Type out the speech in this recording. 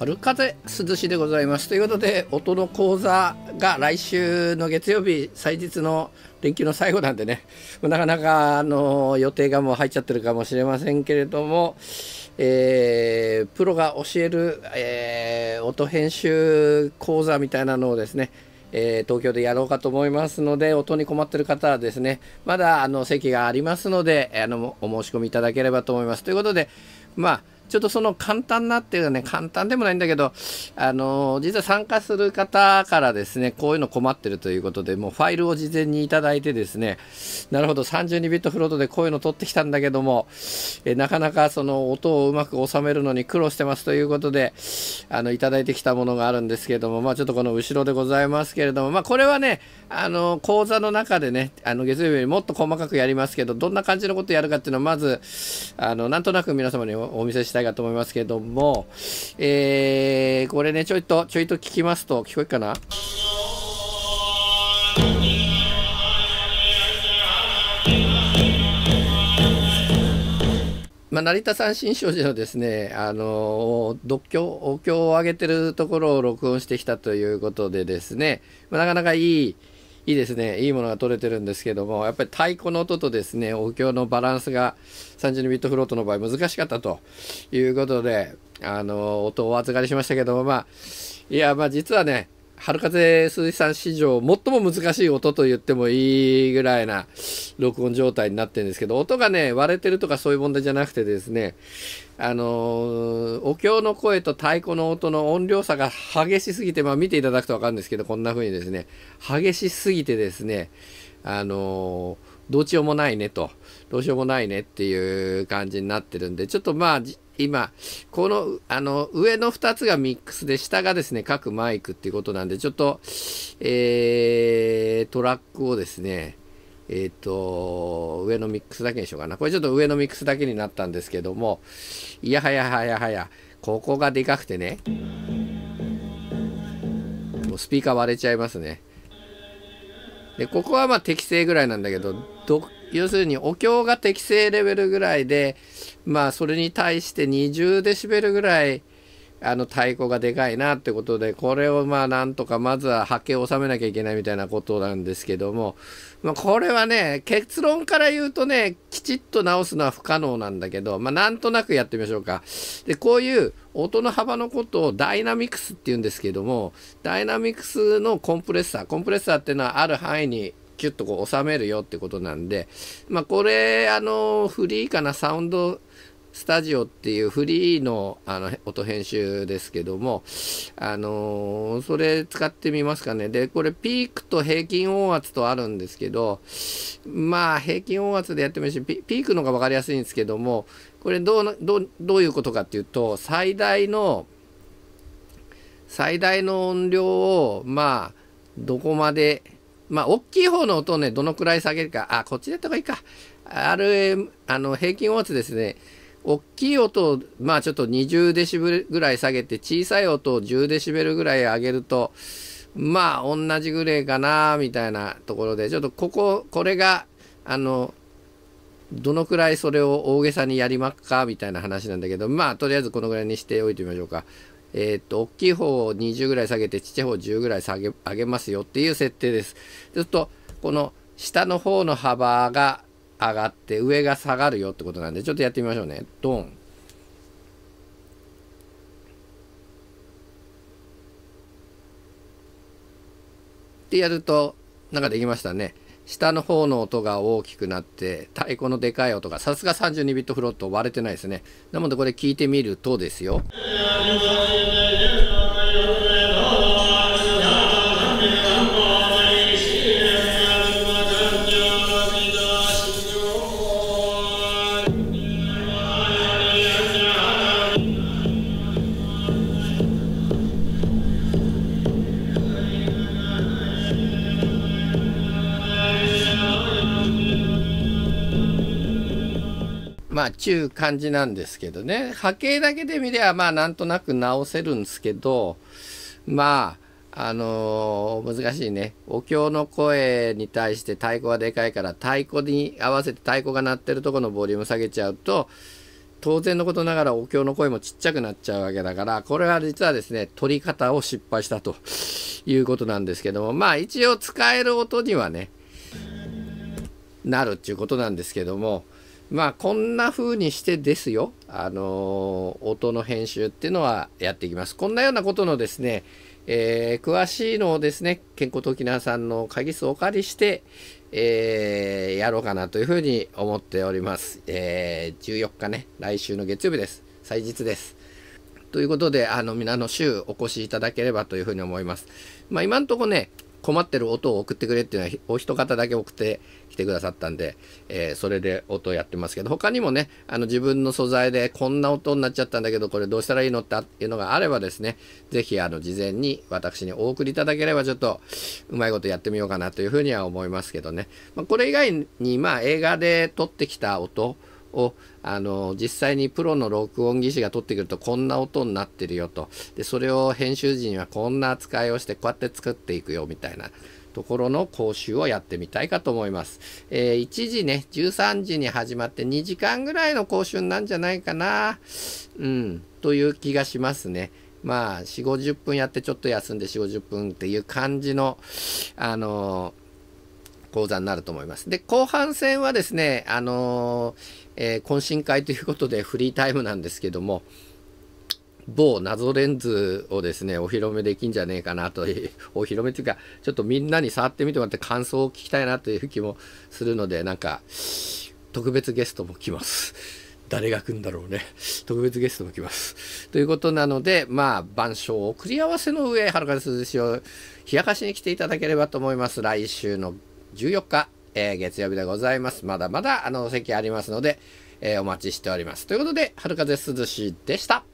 春風涼しでございますということで音の講座が来週の月曜日祭日の連休の最後なんでねなかなかあの予定がもう入っちゃってるかもしれませんけれども、えー、プロが教える、えー、音編集講座みたいなのをですねえー、東京でやろうかと思いますので、音に困ってる方はですね、まだあの席がありますので、あのお申し込みいただければと思います。ということで、まあ、ちょっとその簡単なっていうかね、簡単でもないんだけど、あの、実は参加する方からですね、こういうの困ってるということで、もうファイルを事前にいただいてですね、なるほど、32ビットフロートでこういうの取ってきたんだけども、えなかなかその音をうまく収めるのに苦労してますということで、あの、いただいてきたものがあるんですけれども、まあちょっとこの後ろでございますけれども、まあこれはね、あの、講座の中でね、あの、月曜日よりもっと細かくやりますけど、どんな感じのことやるかっていうのを、まず、あの、なんとなく皆様にお見せしたいかと思いますけども、えー、これね、ちょいと、ちょいと聞きますと、聞こえるかなまあ、成田山新勝寺のですね、あの、独教、お経を上げてるところを録音してきたということでですね、まあ、なかなかいい、いいですねいいものが取れてるんですけどもやっぱり太鼓の音とですね音響のバランスが32ビットフロートの場合難しかったということであの音をお預かりしましたけどもまあいやまあ実はね春風鈴木さん史上最も難しい音と言ってもいいぐらいな録音状態になってるんですけど、音がね、割れてるとかそういう問題じゃなくてですね、あのー、お経の声と太鼓の音の音量差が激しすぎて、まあ見ていただくとわかるんですけど、こんな風にですね、激しすぎてですね、あのーどうしようもないねと、どうしようもないねっていう感じになってるんで、ちょっとまあ、今、この、あの、上の2つがミックスで、下がですね、各マイクっていうことなんで、ちょっと、えー、トラックをですね、えっ、ー、と、上のミックスだけにしようかな。これちょっと上のミックスだけになったんですけども、いやはやはやはや、ここがでかくてね、もうスピーカー割れちゃいますね。でここはまあ適正ぐらいなんだけど要するにお経が適正レベルぐらいでまあそれに対して20デシベルぐらいあの太鼓がでかいなってことでこれをまあなんとかまずは波形を収めなきゃいけないみたいなことなんですけども、まあ、これはね結論から言うとねきちっと直すのは不可能なんだけど、まあ、なんとなくやってみましょうか。でこういう音の幅のことをダイナミクスって言うんですけどもダイナミクスのコンプレッサーコンプレッサーっていうのはある範囲にキュッとこう収めるよってことなんで、まあ、これあのフリーかなサウンドスタジオっていうフリーのあの音編集ですけども、あのー、それ使ってみますかね。で、これピークと平均音圧とあるんですけど、まあ平均音圧でやってましょし、ピークのが分かりやすいんですけども、これどうどうどういうことかっていうと、最大の、最大の音量を、まあ、どこまで、まあ、大きい方の音をね、どのくらい下げるか、あ、こっちでやった方がいいか。ある、あの、平均音圧ですね。大きい音を、まあちょっと20デシベルぐらい下げて、小さい音を10デシベルぐらい上げると、まあ同じぐらいかな、みたいなところで、ちょっとここ、これが、あの、どのくらいそれを大げさにやりまっか、みたいな話なんだけど、まあとりあえずこのぐらいにしておいてみましょうか。えー、っと、大きい方を20ぐらい下げて、ちっちゃい方を10ぐらい下げ、上げますよっていう設定です。ちょっと、この下の方の幅が、上がって上が下がるよってことなんでちょっとやってみましょうねドンってやるとなんかできましたね下の方の音が大きくなって太鼓のでかい音がさすが32ビットフロット割れてないですねなのでこれ聞いてみるとですよまあ、ちゅう感じなんですけどね。波形だけで見れば、まあ、なんとなく直せるんですけど、まあ、あのー、難しいね。お経の声に対して太鼓がでかいから、太鼓に合わせて太鼓が鳴ってるとこのボリューム下げちゃうと、当然のことながらお経の声もちっちゃくなっちゃうわけだから、これは実はですね、取り方を失敗したということなんですけども、まあ一応使える音にはね、なるっていうことなんですけども、まあこんな風にしてですよ、あの音の編集っていうのはやっていきます。こんなようなことのですね、えー、詳しいのをですね、健康と沖縄さんの鍵数をお借りして、えー、やろうかなというふうに思っております。えー、14日ね、来週の月曜日です。祭日です。ということで、あの、皆の週お越しいただければというふうに思います。まあ、今んとこね、困ってる音を送ってくれっていうのはお一方だけ送ってきてくださったんで、えー、それで音をやってますけど他にもねあの自分の素材でこんな音になっちゃったんだけどこれどうしたらいいのっていうのがあればですね是非あの事前に私にお送りいただければちょっとうまいことやってみようかなというふうには思いますけどね、まあ、これ以外にまあ映画で撮ってきた音をあの実際にプロの録音技師が撮ってくるとこんな音になってるよとでそれを編集時にはこんな扱いをしてこうやって作っていくよみたいなところの講習をやってみたいかと思います。えー、1時ね、13時に始まって2時間ぐらいの講習なんじゃないかな、うん、という気がしますね。まあ、4、50分やってちょっと休んで4、50分っていう感じの、あの講座になると思います。で、後半戦はですね、あのー、えー、懇親会ということでフリータイムなんですけども、某謎レンズをですね、お披露目できんじゃねえかなという、お披露目というか、ちょっとみんなに触ってみてもらって感想を聞きたいなという気もするので、なんか、特別ゲストも来ます。誰が来るんだろうね。特別ゲストも来ます。ということなので、まあ、晩鐘を繰り合わせの上、はるかで涼しを冷やかしに来ていただければと思います。来週の14日、えー、月曜日でございます。まだまだ、あの、席ありますので、えー、お待ちしております。ということで、春風涼しでした。